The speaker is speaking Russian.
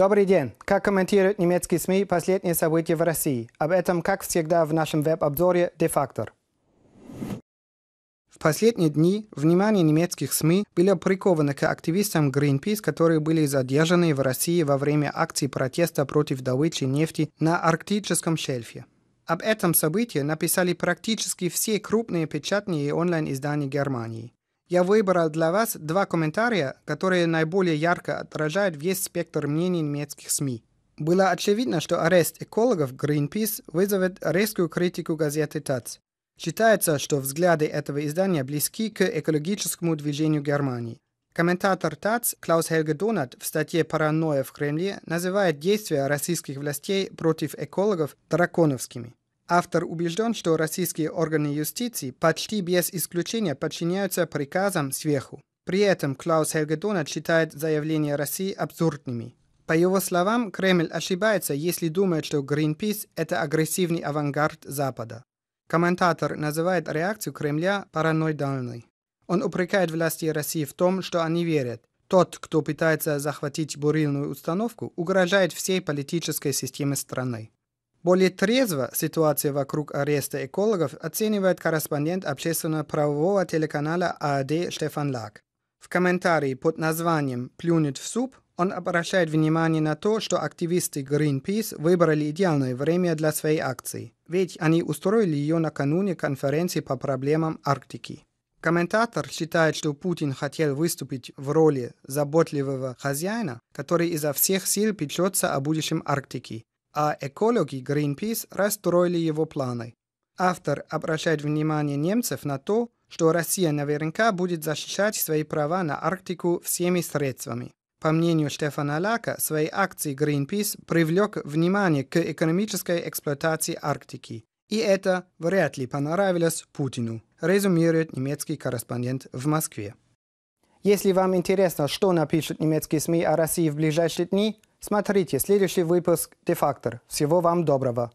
Добрый день. Как комментируют немецкие СМИ последние события в России? Об этом, как всегда, в нашем веб-обзоре «Дефактор». В последние дни внимание немецких СМИ было приковано к активистам Greenpeace, которые были задержаны в России во время акции протеста против добычи нефти на арктическом шельфе. Об этом событии написали практически все крупные печатные и онлайн-издания Германии. Я выбрал для вас два комментария, которые наиболее ярко отражают весь спектр мнений немецких СМИ. Было очевидно, что арест экологов Greenpeace вызовет резкую критику газеты ТАЦ. Считается, что взгляды этого издания близки к экологическому движению Германии. Комментатор ТАЦ Клаус Хельге Донат в статье «Паранойя в Кремле» называет действия российских властей против экологов драконовскими. Автор убежден, что российские органы юстиции почти без исключения подчиняются приказам сверху. При этом Клаус Хельгедонат считает заявления России абсурдными. По его словам, Кремль ошибается, если думает, что Greenpeace – это агрессивный авангард Запада. Комментатор называет реакцию Кремля параноидальной. Он упрекает власти России в том, что они верят. Тот, кто пытается захватить бурильную установку, угрожает всей политической системе страны. Более трезво ситуацию вокруг ареста экологов оценивает корреспондент общественно-правового телеканала АД Штефан Лак. В комментарии под названием «Плюнет в суп» он обращает внимание на то, что активисты Greenpeace выбрали идеальное время для своей акции, ведь они устроили ее накануне конференции по проблемам Арктики. Комментатор считает, что Путин хотел выступить в роли заботливого хозяина, который изо всех сил печется о будущем Арктики, а экологи Greenpeace расстроили его планы. Автор обращает внимание немцев на то, что Россия наверняка будет защищать свои права на Арктику всеми средствами. По мнению Штефана Лака, своей акцией Greenpeace привлек внимание к экономической эксплуатации Арктики. И это вряд ли понравилось Путину, резюмирует немецкий корреспондент в Москве. Если вам интересно, что напишут немецкие СМИ о России в ближайшие дни, Смотрите следующий выпуск «Дефактор». Всего вам доброго!